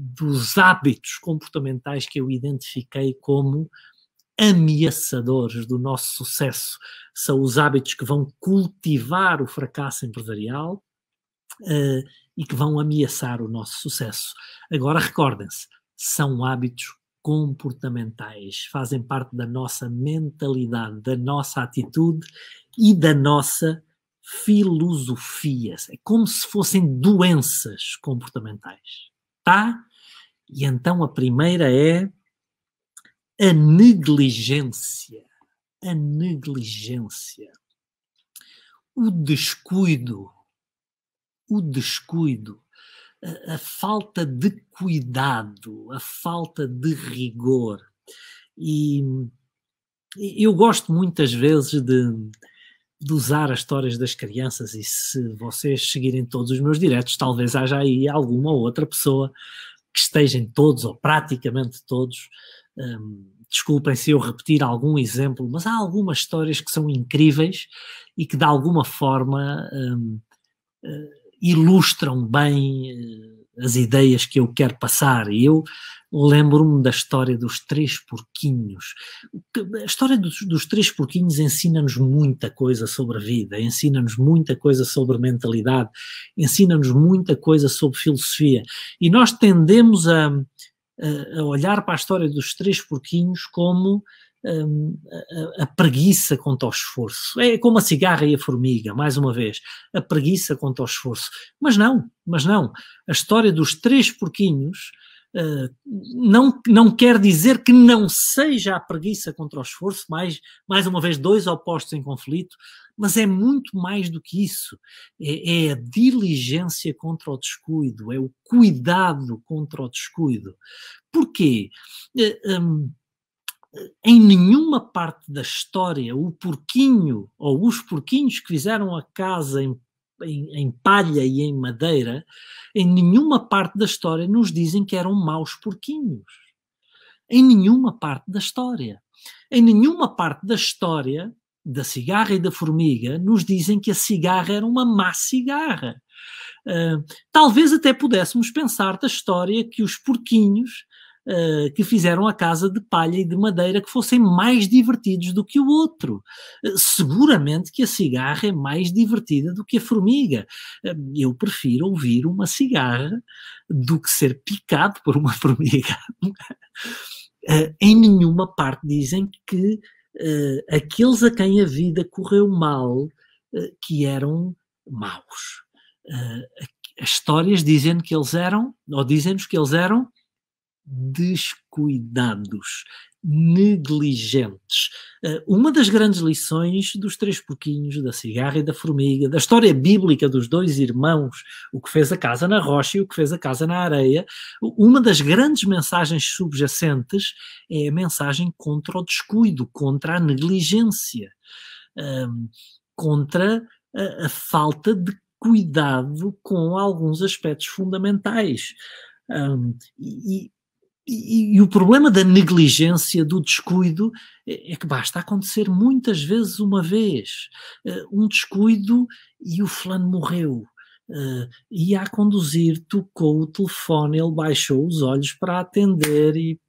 dos hábitos comportamentais que eu identifiquei como ameaçadores do nosso sucesso. São os hábitos que vão cultivar o fracasso empresarial uh, e que vão ameaçar o nosso sucesso. Agora, recordem-se, são hábitos comportamentais, fazem parte da nossa mentalidade, da nossa atitude e da nossa filosofias. É como se fossem doenças comportamentais. Tá? E então a primeira é a negligência. A negligência. O descuido. O descuido. A, a falta de cuidado, a falta de rigor. E eu gosto muitas vezes de, de usar as histórias das crianças e se vocês seguirem todos os meus diretos, talvez haja aí alguma outra pessoa que estejam todos, ou praticamente todos, um, desculpem se eu repetir algum exemplo, mas há algumas histórias que são incríveis e que de alguma forma um, uh, eh, ilustram bem uh, as ideias que eu quero passar. E eu lembro-me da história dos três porquinhos. A história dos, dos três porquinhos ensina-nos muita coisa sobre a vida, ensina-nos muita coisa sobre mentalidade, ensina-nos muita coisa sobre filosofia. E nós tendemos a, a olhar para a história dos três porquinhos como hum, a, a, preguiça quanto ao esforço. É como a cigarra e a formiga, mais uma vez, a preguiça quanto ao esforço. Mas não, mas não. A história dos três porquinhos ah, não, não quer dizer que não seja a preguiça contra o esforço, mais, mais uma vez, dois opostos em conflito, mas é muito mais do que isso. É, é a diligência contra o descuido, é o cuidado contra o descuido. Porquê? Eh, um, eh, em nenhuma parte da história o porquinho ou os porquinhos que fizeram a casa em em, em palha e em madeira, em nenhuma parte da história nos dizem que eram maus porquinhos. Em nenhuma parte da história. Em nenhuma parte da história da cigarra e da formiga nos dizem que a cigarra era uma má cigarra. Uh, talvez até pudéssemos pensar da história que os porquinhos uh, que fizeram a casa de palha e de madeira que fossem mais divertidos do que o outro. Uh, seguramente que a cigarra é mais divertida do que a formiga. Uh, eu prefiro ouvir uma cigarra do que ser picado por uma formiga. em nenhuma parte dizem que aqueles a quem a vida correu mal que eram maus. as histórias dizem que eles eram, ou dizem-nos que eles eram descuidados, negligentes. Eh, uma das grandes lições dos três porquinhos, da cigarra e da formiga, da história bíblica dos dois irmãos, o que fez a casa na rocha e o que fez a casa na areia, uma das grandes mensagens subjacentes é a mensagem contra o descuido, contra a negligência, ehm, contra a falta de cuidado com alguns aspectos fundamentais. Um, ehm, e, e, e, o problema da negligência, do descuido, é, é, que basta acontecer muitas vezes uma vez. Uh, um descuido e o fulano morreu. Uh, eh, ia a conduzir, tocou o telefone, ele baixou os olhos para atender e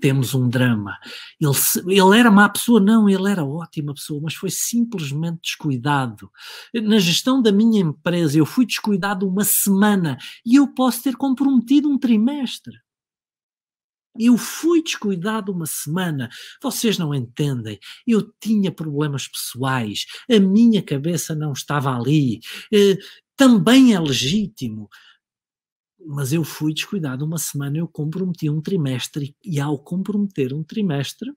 temos um drama. Ele, ele era má pessoa? Não, ele era ótima pessoa, mas foi simplesmente descuidado. Na gestão da minha empresa, eu fui descuidado uma semana e eu posso ter comprometido um trimestre. Eu fui descuidado uma semana. Vocês não entendem. Eu tinha problemas pessoais. A minha cabeça não estava ali. Eh, também é legítimo. Mas eu fui descuidado uma semana. Eu comprometi um trimestre. E ao comprometer um trimestre,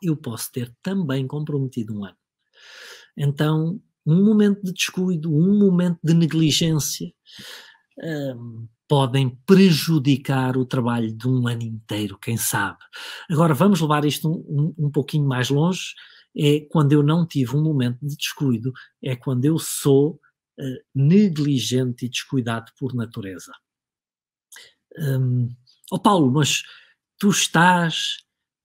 eu posso ter também comprometido um ano. Então, um momento de descuido, um momento de negligência. Ehm, podem prejudicar o trabalho de um ano inteiro, quem sabe. Agora, vamos levar isto um, um, pouquinho mais longe. É quando eu não tive um momento de descuido, é quando eu sou uh, negligente e descuidado por natureza. Um, oh Paulo, mas tu estás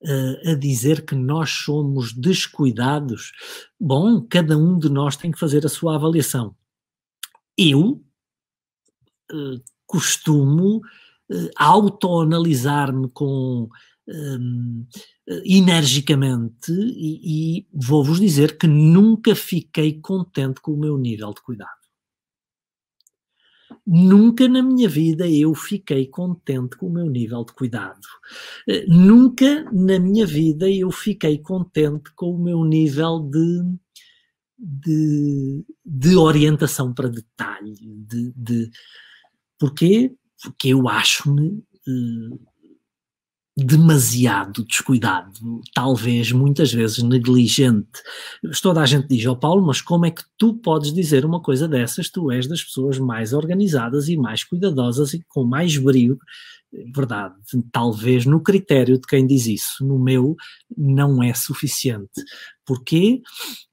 uh, a dizer que nós somos descuidados? Bom, cada um de nós tem que fazer a sua avaliação. Eu uh, costumo eh, autoanalisar-me com ehm, eh, energicamente e, e vou-vos dizer que nunca fiquei contente com o meu nível de cuidado. Nunca na minha vida eu fiquei contente com o meu nível de cuidado. Eh, nunca na minha vida eu fiquei contente com o meu nível de, de, de orientação para detalhe, de, de, Porquê? Porque eu acho-me eh, demasiado descuidado, talvez muitas vezes negligente. Toda a gente diz, ó oh Paulo, mas como é que tu podes dizer uma coisa dessas? Tu és das pessoas mais organizadas e mais cuidadosas e com mais brilho. Verdade, talvez no critério de quem diz isso, no meu, não é suficiente. Porquê?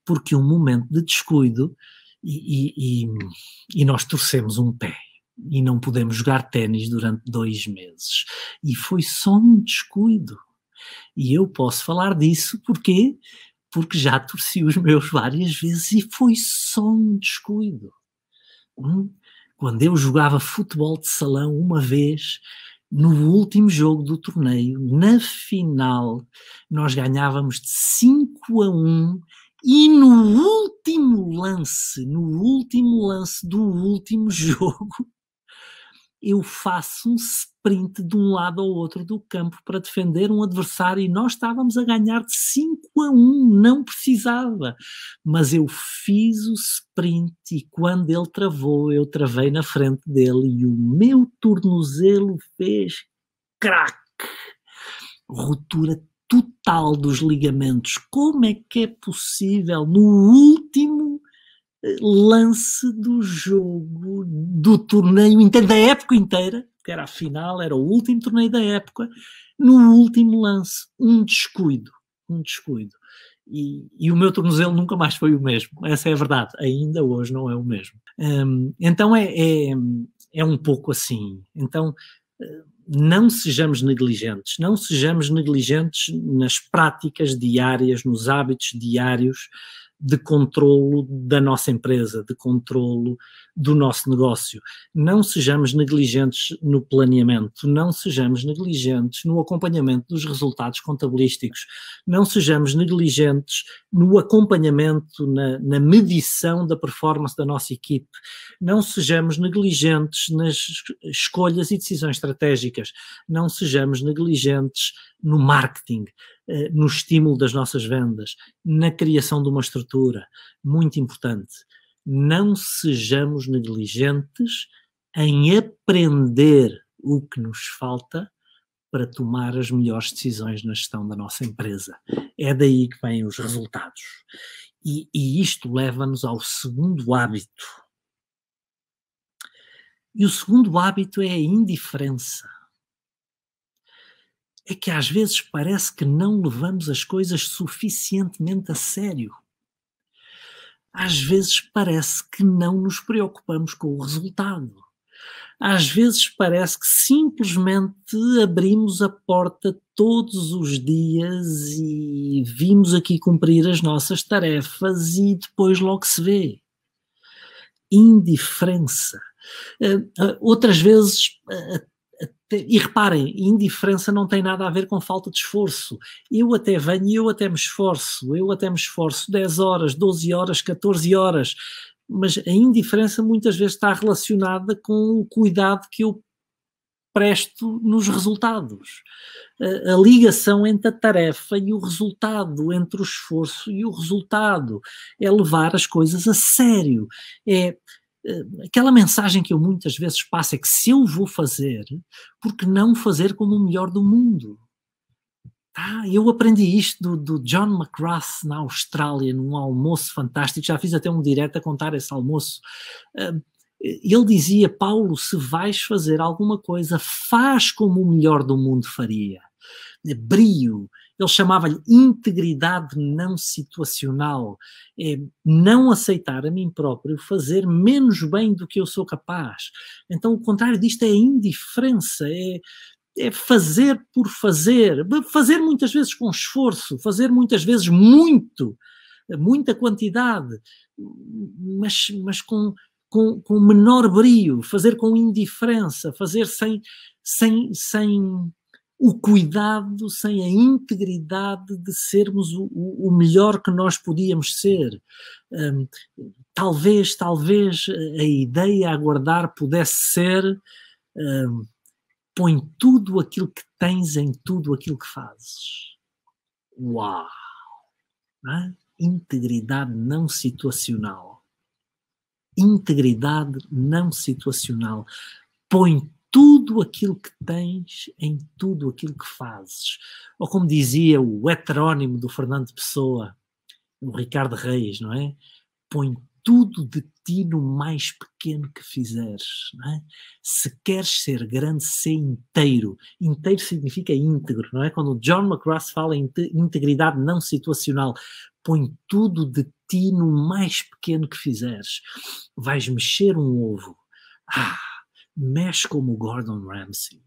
Porque um momento de descuido e, e, e, e nós torcemos um pé e não podemos jogar ténis durante dois meses. E foi só um descuido. E eu posso falar disso porque porque já torci os meus várias vezes e foi só um descuido. Hum? Quando eu jogava futebol de salão uma vez, no último jogo do torneio, na final, nós ganhávamos de 5 a 1 e no último lance, no último lance do último jogo, eu faço um sprint de um lado ao outro do campo para defender um adversário e nós estávamos a ganhar de 5 a 1, não precisava. Mas eu fiz o sprint e quando ele travou, eu travei na frente dele e o meu tornozelo fez crack. Rotura total dos ligamentos. Como é que é possível no último lance do jogo, do torneio inteiro, da época inteira, que era a final, era o último torneio da época, no último lance, um descuido, um descuido. E, e, o meu tornozelo nunca mais foi o mesmo, essa é a verdade, ainda hoje não é o mesmo. Hum, então é, é, é, um pouco assim, então hum, não sejamos negligentes, não sejamos negligentes nas práticas diárias, nos hábitos diários, de controlo da nossa empresa, de controlo do nosso negócio. Não sejamos negligentes no planeamento, não sejamos negligentes no acompanhamento dos resultados contabilísticos, não sejamos negligentes no acompanhamento, na, na medição da performance da nossa equipe, não sejamos negligentes nas escolhas e decisões estratégicas, não sejamos negligentes no marketing, eh, no estímulo das nossas vendas, na criação de uma estrutura, muito importante não sejamos negligentes em aprender o que nos falta para tomar as melhores decisões na gestão da nossa empresa. É daí que vêm os resultados. E, e isto leva-nos ao segundo hábito. E o segundo hábito é a indiferença. É que às vezes parece que não levamos as coisas suficientemente a sério às vezes parece que não nos preocupamos com o resultado. Às vezes parece que simplesmente abrimos a porta todos os dias e vimos aqui cumprir as nossas tarefas e depois logo se vê. Indiferença. Eh, eh, outras vezes, eh, e reparem, indiferença não tem nada a ver com falta de esforço. Eu até venho e eu até me esforço, eu até me esforço 10 horas, 12 horas, 14 horas, mas a indiferença muitas vezes está relacionada com o cuidado que eu presto nos resultados. A, ligação entre a tarefa e o resultado, entre o esforço e o resultado, é levar as coisas a sério, é eh, aquela mensagem que eu muitas vezes passo é que se eu vou fazer, por que não fazer como o melhor do mundo? Tá? eu aprendi isto do, do, John McGrath na Austrália, num almoço fantástico. Já fiz até um direto a contar esse almoço. Eh, ele dizia: Paulo, se vais fazer alguma coisa, faz como o melhor do mundo faria brio, ele chamava-lhe integridade não situacional, é não aceitar a mim próprio fazer menos bem do que eu sou capaz. Então, o contrário disto é indiferença, é, é fazer por fazer, fazer muitas vezes com esforço, fazer muitas vezes muito, muita quantidade, mas, mas com, com, com menor brio, fazer com indiferença, fazer sem, sem, sem o cuidado, sem a integridade de sermos o, o melhor que nós podíamos ser. Um, talvez, talvez a ideia a guardar pudesse ser um, põe tudo aquilo que tens em tudo aquilo que fazes. Uau! Não é? Integridade não situacional. Integridade não situacional. Põe tudo aquilo que tens, em tudo aquilo que fazes. Ou como dizia o heterónimo do Fernando Pessoa, o Ricardo Reis, não é? Põe tudo de ti no mais pequeno que fizeres. É? Se queres ser grande, ser inteiro. Inteiro significa íntegro, não é? Quando o John McGrath fala em integridade não situacional, põe tudo de ti no mais pequeno que fizeres. Vais mexer um ovo. Ah, mexe como Gordon Ramsay.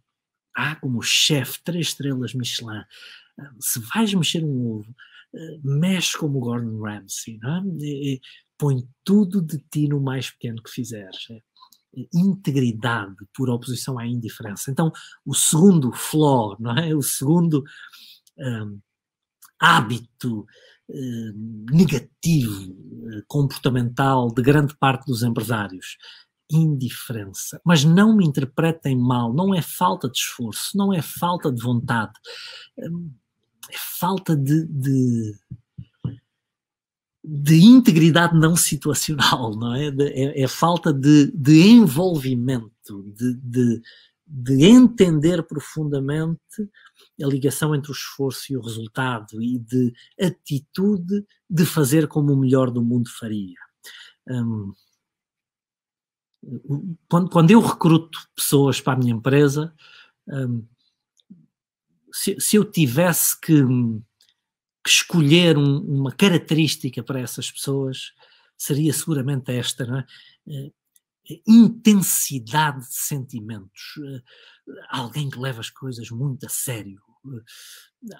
Ah, como chefe, três estrelas Michelin. Ah, se vais mexer um ovo, ah, mexe como Gordon Ramsay. Não é? E, põe tudo de ti no mais pequeno que fizeres. É, é? Integridade por oposição à indiferença. Então, o segundo flaw, não é? o segundo ah, hábito negativo, comportamental de grande parte dos empresários indiferença. Mas não me interpretem mal, não é falta de esforço, não é falta de vontade, hum, é falta de, de, de integridade não situacional, não é? De, é, é, falta de, de envolvimento, de, de, de entender profundamente a ligação entre o esforço e o resultado e de atitude de fazer como o melhor do mundo faria. Hum, quando, quando eu recruto pessoas para a minha empresa, um, se, se, eu tivesse que, que escolher um, uma característica para essas pessoas, seria seguramente esta, não é? Eh, eh, intensidade de sentimentos, eh, alguém que leva as coisas muito a sério,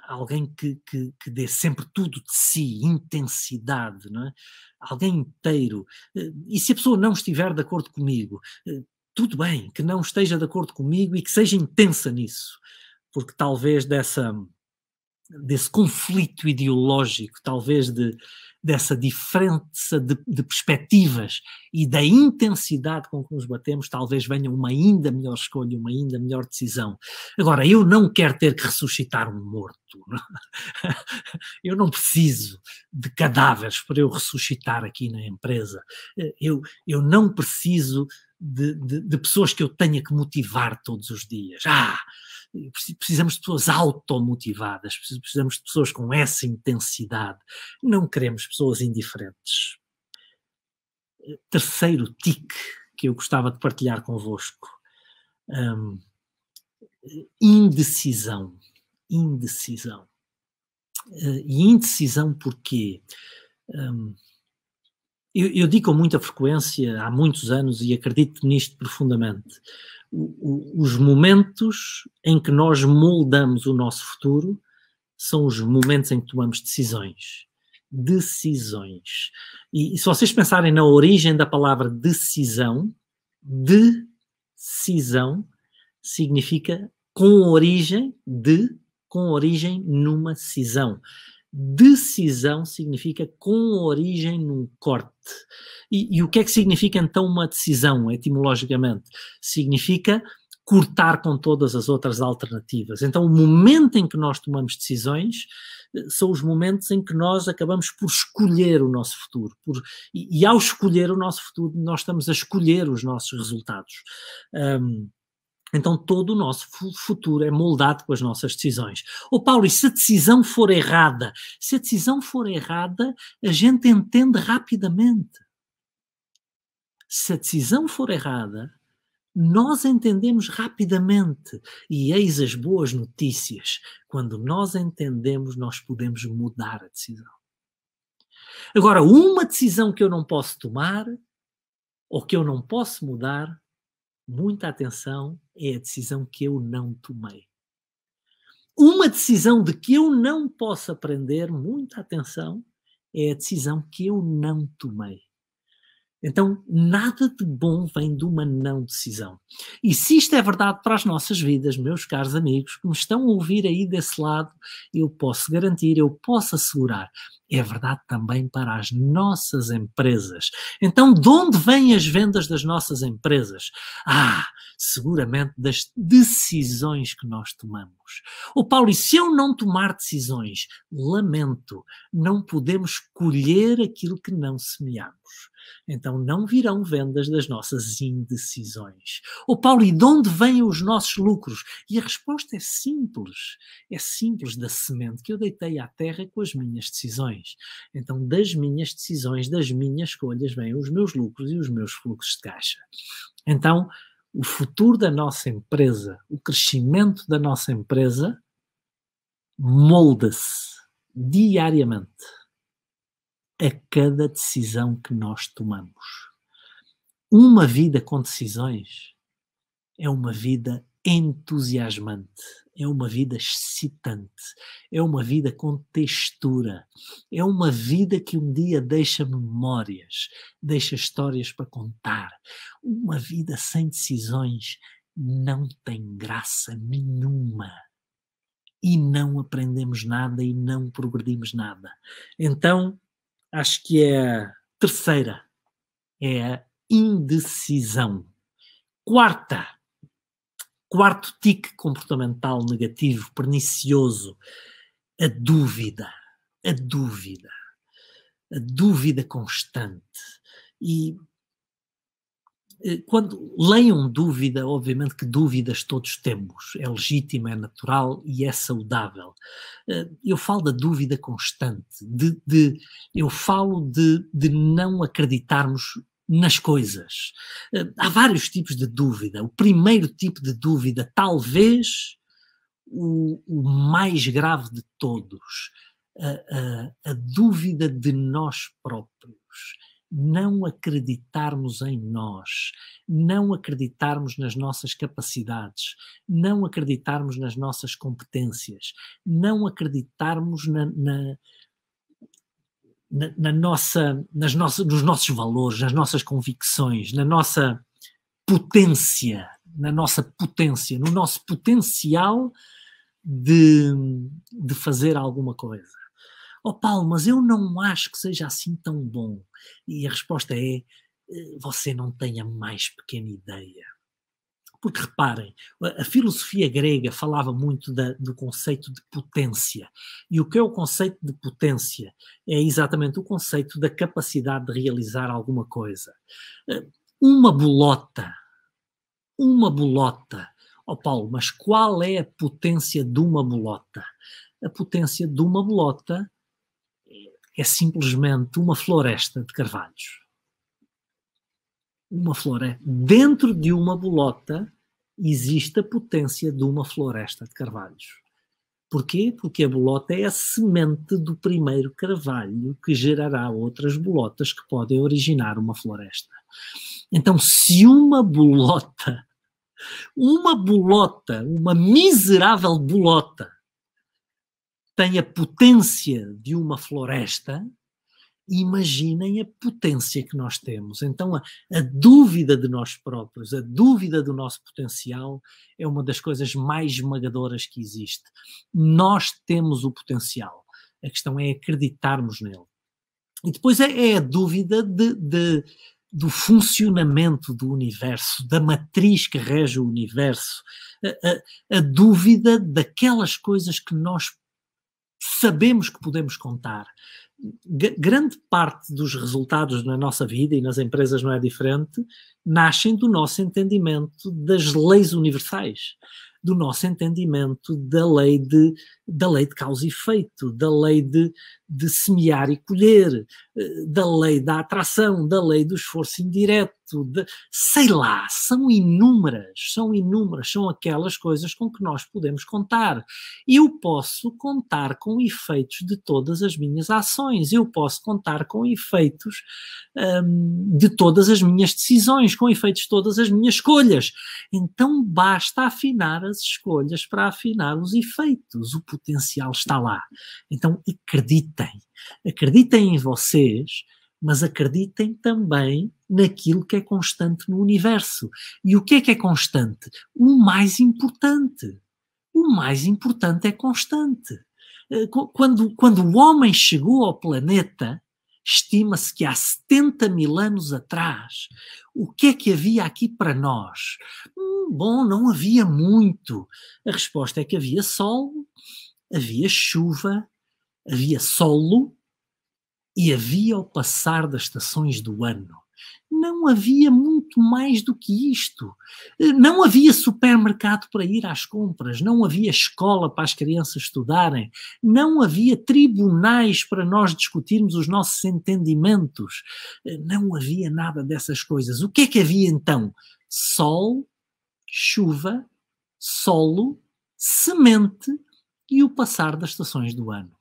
alguém que, que, que, dê sempre tudo de si, intensidade, é? alguém inteiro. Eh, e se a pessoa não estiver de acordo comigo, eh, tudo bem, que não esteja de acordo comigo e que seja intensa nisso, porque talvez dessa desse conflito ideológico, talvez de, dessa diferença de, de, perspectivas e da intensidade com que nos batemos, talvez venha uma ainda melhor escolha, uma ainda melhor decisão. Agora, eu não quero ter que ressuscitar um morto. Não? É? Eu não preciso de cadáveres para eu ressuscitar aqui na empresa. Eu, eu não preciso de, de, de pessoas que eu tenha que motivar todos os dias. Ah! precisamos de pessoas automotivadas, precisamos de pessoas com essa intensidade. Não queremos pessoas indiferentes. Eh, terceiro tique que eu gostava de partilhar convosco: um, indecisão. Indecisão. Uh, e indecisão porquê? Um, eu, eu, digo com muita frequência, há muitos anos, e acredito nisto profundamente, os momentos em que nós moldamos o nosso futuro são os momentos em que tomamos decisões. Decisões. E, e se vocês pensarem na origem da palavra decisão, decisão significa com origem de, com origem numa cisão. Decisão significa com origem num corte. E, e o que é que significa então uma decisão, etimologicamente? Significa cortar com todas as outras alternativas. Então, o momento em que nós tomamos decisões eh, são os momentos em que nós acabamos por escolher o nosso futuro. Por, e, e, ao escolher o nosso futuro, nós estamos a escolher os nossos resultados. Um, então todo o nosso futuro é moldado com as nossas decisões. Ô Paulo, e se a decisão for errada? Se a decisão for errada, a gente entende rapidamente. Se a decisão for errada, nós entendemos rapidamente. E eis as boas notícias. Quando nós entendemos, nós podemos mudar a decisão. Agora, uma decisão que eu não posso tomar, ou que eu não posso mudar, muita atenção, é a decisão que eu não tomei. Uma decisão de que eu não posso aprender, muita atenção, é a decisão que eu não tomei. Então, nada de bom vem de uma não decisão. E se isto é verdade para as nossas vidas, meus caros amigos que me estão a ouvir aí desse lado, eu posso garantir, eu posso assegurar, é verdade também para as nossas empresas. Então, de onde vêm as vendas das nossas empresas? Ah, seguramente das decisões que nós tomamos. O Paulo, e se eu não tomar decisões, lamento, não podemos colher aquilo que não semeamos. Então não virão vendas das nossas indecisões. O Paulo, e de onde vêm os nossos lucros? E a resposta é simples. É simples da semente que eu deitei à terra com as minhas decisões. Então das minhas decisões, das minhas escolhas, vêm os meus lucros e os meus fluxos de caixa. Então, o futuro da nossa empresa, o crescimento da nossa empresa, molda-se diariamente a cada decisão que nós tomamos. Uma vida com decisões é uma vida entusiasmante, é uma vida excitante, é uma vida com textura, é uma vida que um dia deixa memórias, deixa histórias para contar. Uma vida sem decisões não tem graça nenhuma. E não aprendemos nada e não progredimos nada. Então, acho que é a terceira, é a indecisão. Quarta, quarto tique comportamental negativo, pernicioso, a dúvida, a dúvida, a dúvida constante. E eh, quando leiam dúvida, obviamente que dúvidas todos temos, é legítima, é natural e é saudável. Eh, eu falo da dúvida constante, de, de eu falo de, de não acreditarmos nas coisas. Eh, há vários tipos de dúvida. O primeiro tipo de dúvida, talvez o, o mais grave de todos, a, a, a dúvida de nós próprios não acreditarmos em nós, não acreditarmos nas nossas capacidades, não acreditarmos nas nossas competências, não acreditarmos na, na, na, na nossa, nas nossas, nos nossos valores, nas nossas convicções, na nossa potência, na nossa potência, no nosso potencial de, de fazer alguma coisa. Oh Paulo, mas eu não acho que seja assim tão bom. E a resposta é: eh, você não tem a mais pequena ideia. Porque reparem, a filosofia grega falava muito da, do conceito de potência. E o que é o conceito de potência? É exatamente o conceito da capacidade de realizar alguma coisa. Eh, uma bolota. Uma bolota. Ó oh Paulo, mas qual é a potência de uma bolota? A potência de uma bolota é simplesmente uma floresta de carvalhos. Uma floresta. Dentro de uma bolota existe a potência de uma floresta de carvalhos. Porquê? Porque a bolota é a semente do primeiro carvalho que gerará outras bolotas que podem originar uma floresta. Então, se uma bolota, uma bolota, uma miserável bolota, tem a potência de uma floresta, imaginem a potência que nós temos. Então, a, a, dúvida de nós próprios, a dúvida do nosso potencial, é uma das coisas mais esmagadoras que existe. Nós temos o potencial. A questão é acreditarmos nele. E depois é, é a dúvida de, de, do funcionamento do universo, da matriz que rege o universo, a, a, a dúvida daquelas coisas que nós sabemos que podemos contar. G grande parte dos resultados na nossa vida e nas empresas não é diferente, nascem do nosso entendimento das leis universais, do nosso entendimento da lei de, da lei de causa e efeito, da lei de, de semear e colher, eh, da lei da atração, da lei do esforço indireto aspecto de, sei lá, são inúmeras, são inúmeras, são aquelas coisas com que nós podemos contar. Eu posso contar com efeitos de todas as minhas ações, eu posso contar com efeitos hum, de todas as minhas decisões, com efeitos de todas as minhas escolhas. Então basta afinar as escolhas para afinar os efeitos, o potencial está lá. Então acreditem, acreditem em vocês mas acreditem também naquilo que é constante no universo. E o que é que é constante? O mais importante. O mais importante é constante. Eh, quando, quando o homem chegou ao planeta, estima-se que há 70 mil anos atrás, o que é que havia aqui para nós? Hum, bom, não havia muito. A resposta é que havia sol, havia chuva, havia solo, e havia o passar das estações do ano. Não havia muito mais do que isto. Não havia supermercado para ir às compras, não havia escola para as crianças estudarem, não havia tribunais para nós discutirmos os nossos entendimentos, não havia nada dessas coisas. O que é que havia então? Sol, chuva, solo, semente e o passar das estações do ano.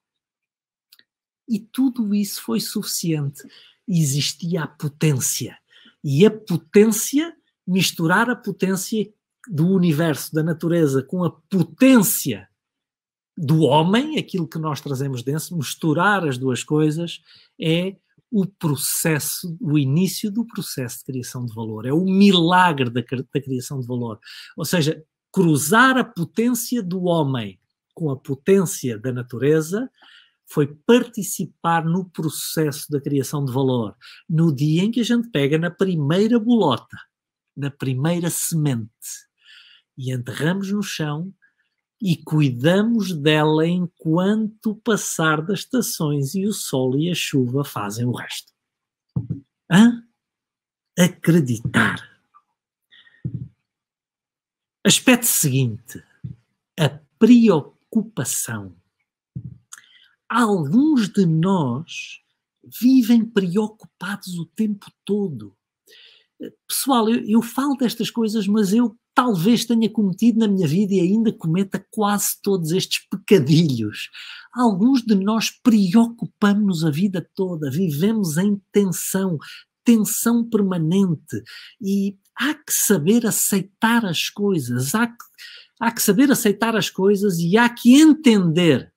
E tudo isso foi suficiente. Existia a potência. E a potência, misturar a potência do universo, da natureza, com a potência do homem, aquilo que nós trazemos dentro, misturar as duas coisas, é o processo, o início do processo de criação de valor. É o milagre da, da criação de valor. Ou seja, cruzar a potência do homem com a potência da natureza foi participar no processo da criação de valor, no dia em que a gente pega na primeira bolota, na primeira semente, e enterramos no chão e cuidamos dela enquanto o passar das estações e o sol e a chuva fazem o resto. Hã? Acreditar. Aspecto seguinte: a preocupação alguns de nós vivem preocupados o tempo todo. Pessoal, eu, eu, falo destas coisas, mas eu talvez tenha cometido na minha vida e ainda cometa quase todos estes pecadilhos. Alguns de nós preocupamos-nos a vida toda, vivemos em tensão, tensão permanente. E há que saber aceitar as coisas, há que, há que saber aceitar as coisas e há que entender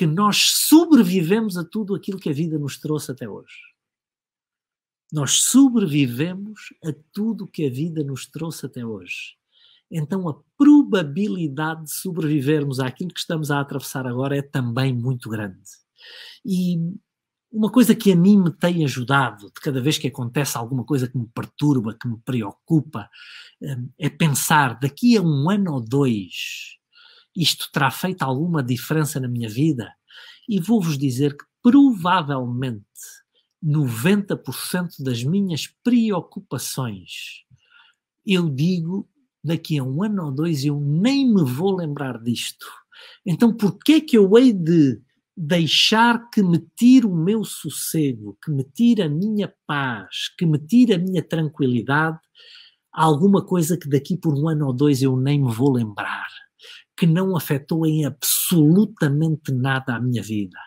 que nós sobrevivemos a tudo aquilo que a vida nos trouxe até hoje. Nós sobrevivemos a tudo que a vida nos trouxe até hoje. Então a probabilidade de sobrevivermos àquilo que estamos a atravessar agora é também muito grande. E uma coisa que a mim me tem ajudado, de cada vez que acontece alguma coisa que me perturba, que me preocupa, eh, é pensar daqui a um ano ou dois, isto terá feito alguma diferença na minha vida? E vou-vos dizer que provavelmente 90% das minhas preocupações, eu digo daqui a um ano ou dois eu nem me vou lembrar disto. Então por que que eu hei de deixar que me tire o meu sossego, que me tire a minha paz, que me tire a minha tranquilidade, alguma coisa que daqui por um ano ou dois eu nem me vou lembrar? que não afetou em absolutamente nada a minha vida.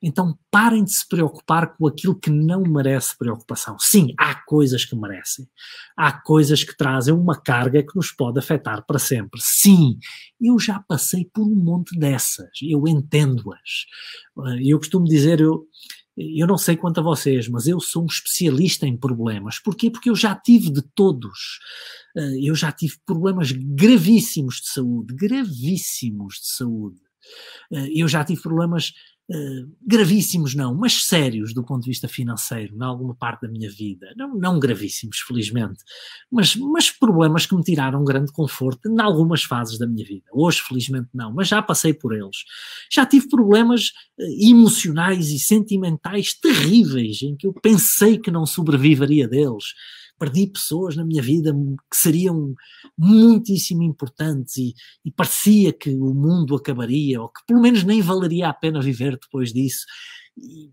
Então parem de se preocupar com aquilo que não merece preocupação. Sim, há coisas que merecem. Há coisas que trazem uma carga que nos pode afetar para sempre. Sim, eu já passei por um monte dessas. Eu entendo-as. Eu costumo dizer, eu, eu não sei quanto a vocês, mas eu sou um especialista em problemas. Porquê? Porque eu já tive de todos. Ah, eu já tive problemas gravíssimos de saúde, gravíssimos de saúde. Ah, eu já tive problemas ah, gravíssimos não, mas sérios do ponto de vista financeiro, em alguma parte da minha vida. Não, não gravíssimos, felizmente, mas, mas problemas que me tiraram grande conforto em algumas fases da minha vida. Hoje, felizmente, não, mas já passei por eles. Já tive problemas ah, emocionais e sentimentais terríveis em que eu pensei que não sobreviveria deles perdi pessoas na minha vida que seriam muitíssimo importantes e, e, parecia que o mundo acabaria, ou que pelo menos nem valeria a pena viver depois disso. E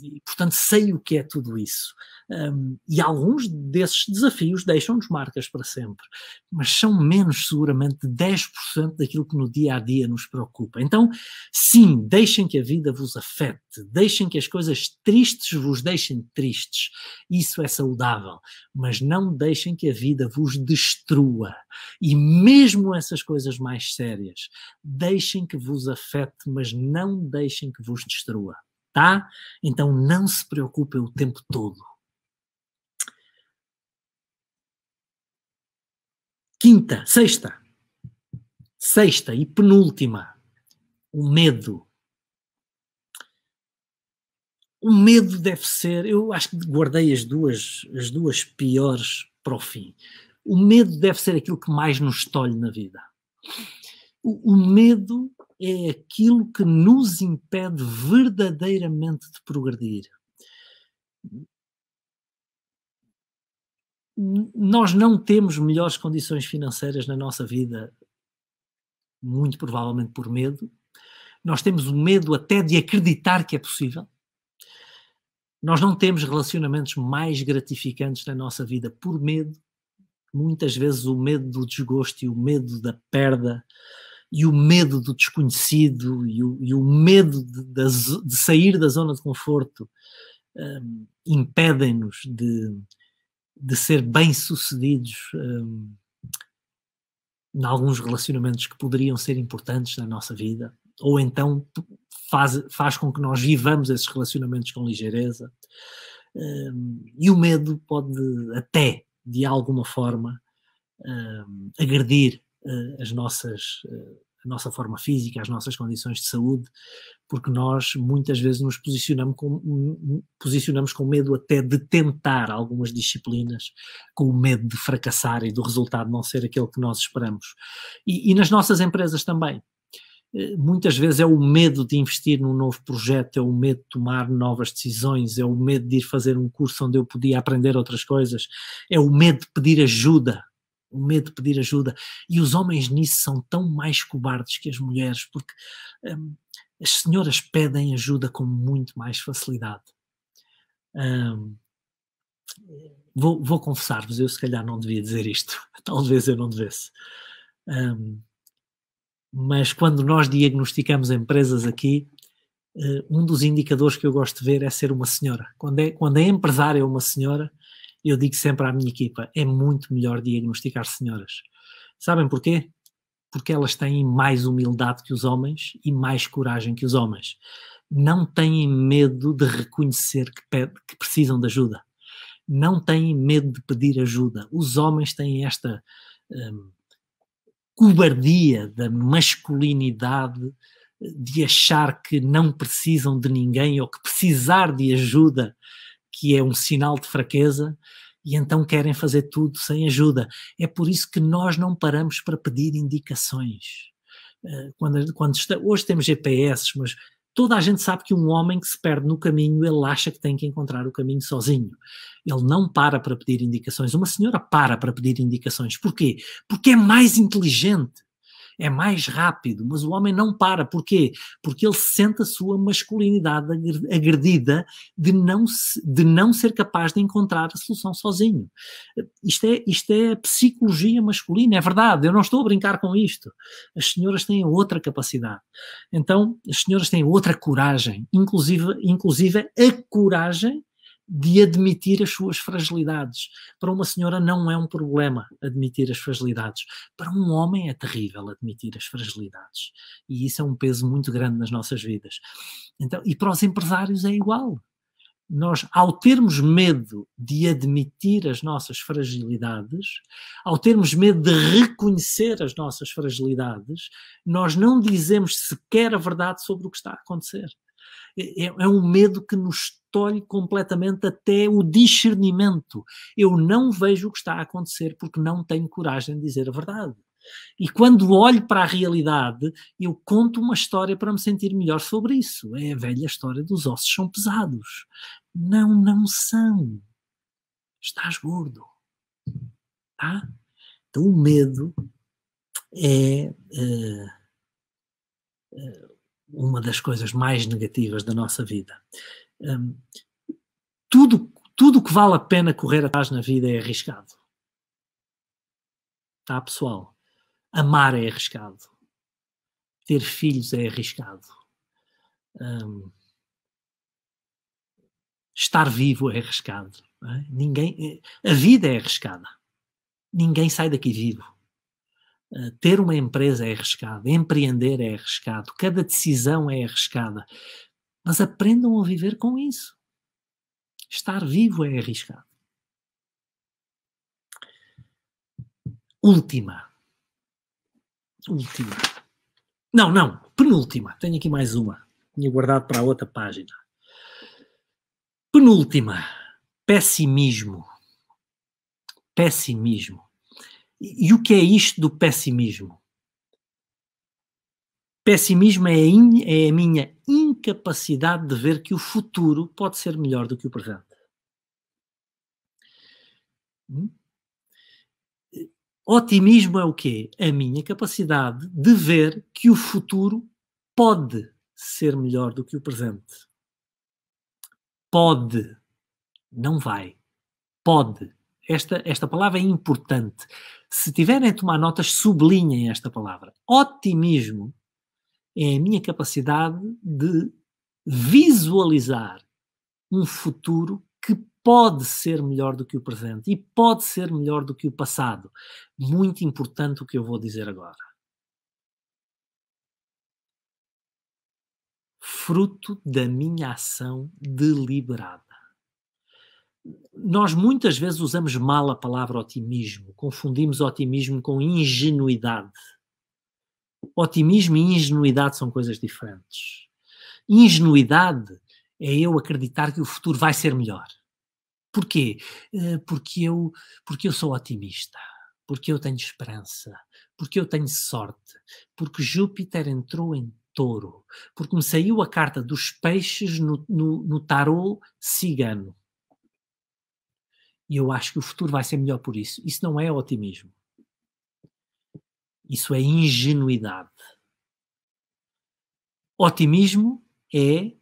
e, portanto, sei o que é tudo isso. Um, e alguns desses desafios deixam-nos marcas para sempre, mas são menos, seguramente, 10% daquilo que no dia a dia nos preocupa. Então, sim, deixem que a vida vos afete, deixem que as coisas tristes vos deixem tristes. Isso é saudável, mas não deixem que a vida vos destrua. E mesmo essas coisas mais sérias, deixem que vos afete, mas não deixem que vos destrua tá? Então não se preocupem o tempo todo. Quinta, sexta. Sexta e penúltima. O medo. O medo deve ser, eu acho que guardei as duas, as duas piores para o fim. O medo deve ser aquilo que mais nos tolhe na vida. O, o medo é aquilo que nos impede verdadeiramente de progredir. Nós não temos melhores condições financeiras na nossa vida, muito provavelmente por medo. Nós temos o medo até de acreditar que é possível. Nós não temos relacionamentos mais gratificantes na nossa vida por medo. Muitas vezes o medo do desgosto e o medo da perda e o medo do desconhecido e o, e o medo de, de, de, sair da zona de conforto um, impedem-nos de, de ser bem-sucedidos um, em alguns relacionamentos que poderiam ser importantes na nossa vida, ou então faz, faz com que nós vivamos esses relacionamentos com ligeireza. Um, e o medo pode até, de alguma forma, um, agredir uh, as nossas uh, a nossa forma física, as nossas condições de saúde, porque nós muitas vezes nos posicionamos com, posicionamos com medo até de tentar algumas disciplinas, com o medo de fracassar e do resultado não ser aquele que nós esperamos. E, e nas nossas empresas também. Eh, muitas vezes é o medo de investir num novo projeto, é o medo de tomar novas decisões, é o medo de ir fazer um curso onde eu podia aprender outras coisas, é o medo de pedir ajuda o medo de pedir ajuda. E os homens nisso são tão mais cobardes que as mulheres, porque hum, as senhoras pedem ajuda com muito mais facilidade. Hum, vou, vou confessar-vos, eu se calhar não devia dizer isto, talvez eu não devesse. Hum, mas quando nós diagnosticamos empresas aqui, eh, um dos indicadores que eu gosto de ver é ser uma senhora. Quando, é, quando a é empresária é uma senhora, eu digo sempre à minha equipa: é muito melhor diagnosticar senhoras. Sabem porquê? Porque elas têm mais humildade que os homens e mais coragem que os homens. Não têm medo de reconhecer que, pede, que precisam de ajuda. Não têm medo de pedir ajuda. Os homens têm esta hum, cobardia da masculinidade de achar que não precisam de ninguém ou que precisar de ajuda que é um sinal de fraqueza e então querem fazer tudo sem ajuda. É por isso que nós não paramos para pedir indicações. Eh, quando, quando está, hoje temos GPS, mas toda a gente sabe que um homem que se perde no caminho, ele acha que tem que encontrar o caminho sozinho. Ele não para para pedir indicações. Uma senhora para para pedir indicações. Porquê? Porque é mais inteligente é mais rápido, mas o homem não para. Porquê? Porque ele sente a sua masculinidade agredida de não, de não ser capaz de encontrar a solução sozinho. Isto é, isto é psicologia masculina, é verdade. Eu não estou a brincar com isto. As senhoras têm outra capacidade. Então, as senhoras têm outra coragem, inclusive, inclusive a coragem de admitir as suas fragilidades. Para uma senhora não é um problema admitir as fragilidades. Para um homem é terrível admitir as fragilidades. E isso é um peso muito grande nas nossas vidas. Então, e para os empresários é igual. Nós, ao termos medo de admitir as nossas fragilidades, ao termos medo de reconhecer as nossas fragilidades, nós não dizemos sequer a verdade sobre o que está a acontecer é, é, é um medo que nos Olho completamente até o discernimento. Eu não vejo o que está a acontecer porque não tenho coragem de dizer a verdade. E quando olho para a realidade, eu conto uma história para me sentir melhor sobre isso. É a velha história dos ossos são pesados. Não, não são. Estás gordo. Tá? Então o medo é uh, uma das coisas mais negativas da nossa vida. Um, tudo tudo que vale a pena correr atrás na vida é arriscado. Tá, pessoal? Amar é arriscado. Ter filhos é arriscado. Um, estar vivo é arriscado. É? Ninguém, eh, a vida é arriscada. Ninguém sai daqui vivo. Uh, ter uma empresa é arriscado, empreender é arriscado, cada decisão é arriscada. Mas aprendam a viver com isso. Estar vivo é arriscado. Última. Última. Não, não, penúltima. Tenho aqui mais uma. Tinha guardado para a outra página. Penúltima. Pessimismo. Pessimismo. E, e o que é isto do pessimismo? Pessimismo é, in, é a minha incapacidade de ver que o futuro pode ser melhor do que o presente. Hum? Otimismo é o quê? A minha capacidade de ver que o futuro pode ser melhor do que o presente. Pode. Não vai. Pode. Esta, esta palavra é importante. Se tiverem a tomar notas, sublinhem esta palavra. Otimismo é a minha capacidade de visualizar um futuro que pode ser melhor do que o presente e pode ser melhor do que o passado. Muito importante o que eu vou dizer agora. Fruto da minha ação deliberada. Nós muitas vezes usamos mal a palavra otimismo, confundimos otimismo com ingenuidade Otimismo e ingenuidade são coisas diferentes. Ingenuidade é eu acreditar que o futuro vai ser melhor. Porquê? Eh, porque eu, porque eu sou otimista, porque eu tenho esperança, porque eu tenho sorte, porque Júpiter entrou em touro, porque me saiu a carta dos peixes no, no, no tarô cigano. E eu acho que o futuro vai ser melhor por isso. Isso não é otimismo. Isso é ingenuidade. Otimismo é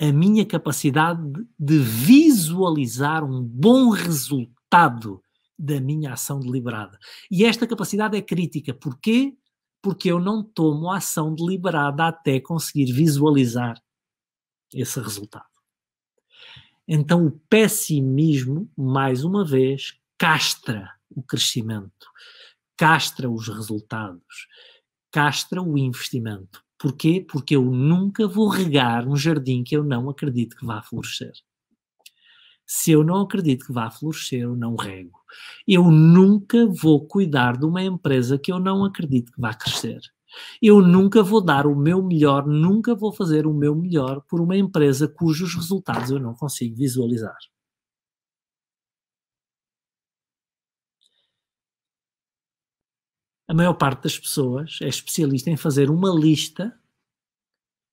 a minha capacidade de visualizar um bom resultado da minha ação deliberada. E esta capacidade é crítica. Porquê? Porque eu não tomo ação deliberada até conseguir visualizar esse resultado. Então, o pessimismo, mais uma vez, castra o crescimento castra os resultados, castra o investimento. Porquê? Porque eu nunca vou regar um jardim que eu não acredito que vá florescer. Se eu não acredito que vá florescer, eu não rego. Eu nunca vou cuidar de uma empresa que eu não acredito que vá crescer. Eu nunca vou dar o meu melhor, nunca vou fazer o meu melhor por uma empresa cujos resultados eu não consigo visualizar. a maior parte das pessoas é especialista em fazer uma lista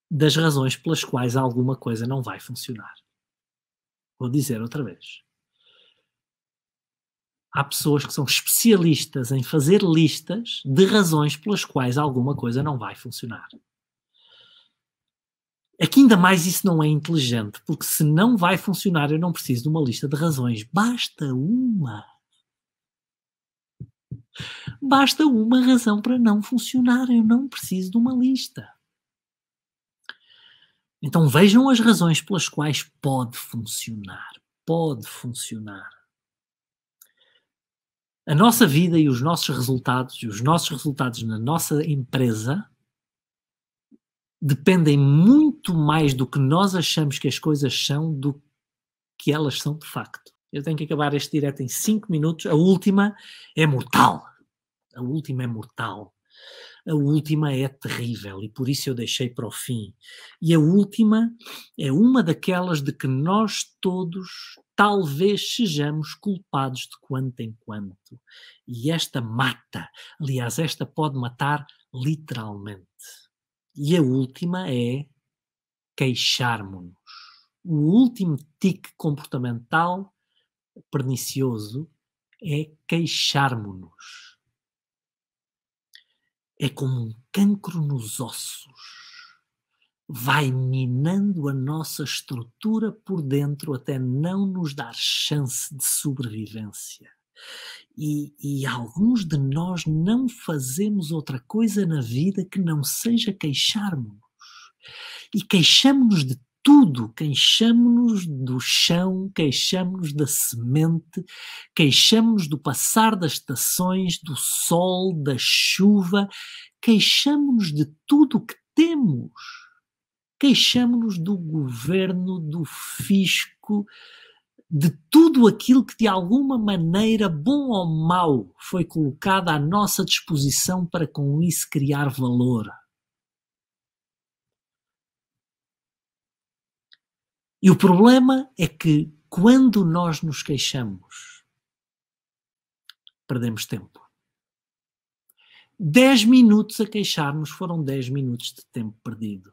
das razões pelas quais alguma coisa não vai funcionar. Vou dizer outra vez. Há pessoas que são especialistas em fazer listas de razões pelas quais alguma coisa não vai funcionar. Aqui é ainda mais isso não é inteligente, porque se não vai funcionar, eu não preciso de uma lista de razões, basta uma. Basta uma razão para não funcionar. Eu não preciso de uma lista. Então vejam as razões pelas quais pode funcionar. Pode funcionar. A nossa vida e os nossos resultados, e os nossos resultados na nossa empresa, dependem muito mais do que nós achamos que as coisas são do que elas são de facto. Eu tenho que acabar este direto em 5 minutos. A última é mortal. A última é mortal. A última é terrível e por isso eu deixei para o fim. E a última é uma daquelas de que nós todos talvez sejamos culpados de quanto em quanto. E esta mata. Aliás, esta pode matar literalmente. E a última é queixarmos-nos. O último tique comportamental pernicioso é queixarmo-nos. É como um cancro nos ossos. Vai minando a nossa estrutura por dentro até não nos dar chance de sobrevivência. E, e, alguns de nós não fazemos outra coisa na vida que não seja queixarmos-nos. E queixamos-nos de tudo. Queixamo-nos do chão, queixamo-nos da semente, queixamo-nos do passar das estações, do sol, da chuva, queixamo-nos de tudo o que temos. Queixamo-nos do governo, do fisco, de tudo aquilo que de alguma maneira, bom ou mau, foi colocado à nossa disposição para com isso criar valor. E o problema é que quando nós nos queixamos, perdemos tempo. 10 minutos a queixar-nos foram 10 minutos de tempo perdido.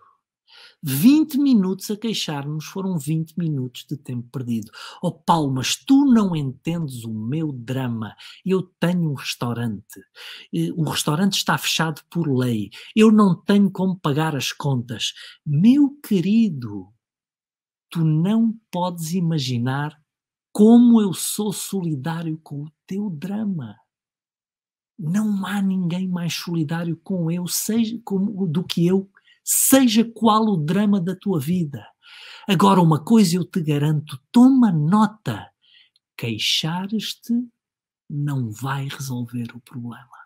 20 minutos a queixar-nos foram 20 minutos de tempo perdido. Oh Paulo, mas tu não entendes o meu drama. Eu tenho um restaurante. Eh, o restaurante está fechado por lei. Eu não tenho como pagar as contas. Meu querido, Tu não podes imaginar como eu sou solidário com o teu drama. Não há ninguém mais solidário com eu seja, com, do que eu, seja qual o drama da tua vida. Agora, uma coisa eu te garanto: toma nota. Queixares-te não vai resolver o problema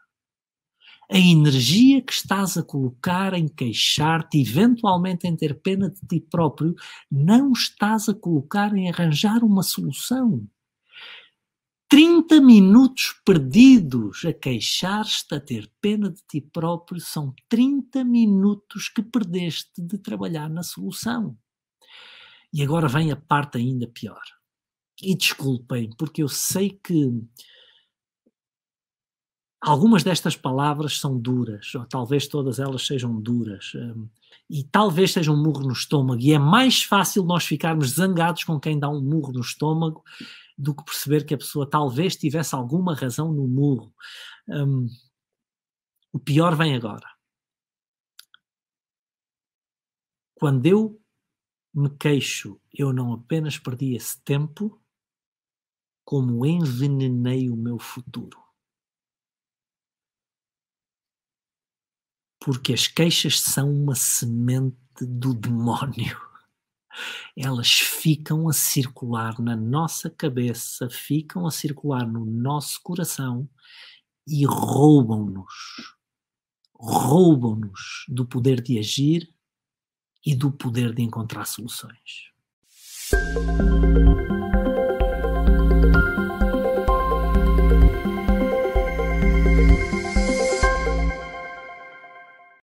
a energia que estás a colocar em queixar-te, eventualmente em ter pena de ti próprio, não estás a colocar em arranjar uma solução. 30 minutos perdidos a queixar-te, a ter pena de ti próprio, são 30 minutos que perdeste de trabalhar na solução. E agora vem a parte ainda pior. E desculpem, porque eu sei que Algumas destas palavras são duras, ou talvez todas elas sejam duras, hum, e talvez seja um murro no estômago. E é mais fácil nós ficarmos zangados com quem dá um murro no estômago do que perceber que a pessoa talvez tivesse alguma razão no murro. Um, o pior vem agora. Quando eu me queixo, eu não apenas perdi esse tempo, como envenenei o meu futuro. porque as queixas são uma semente do demónio. Elas ficam a circular na nossa cabeça, ficam a circular no nosso coração e roubam-nos. Roubam-nos do poder de agir e do poder de encontrar soluções.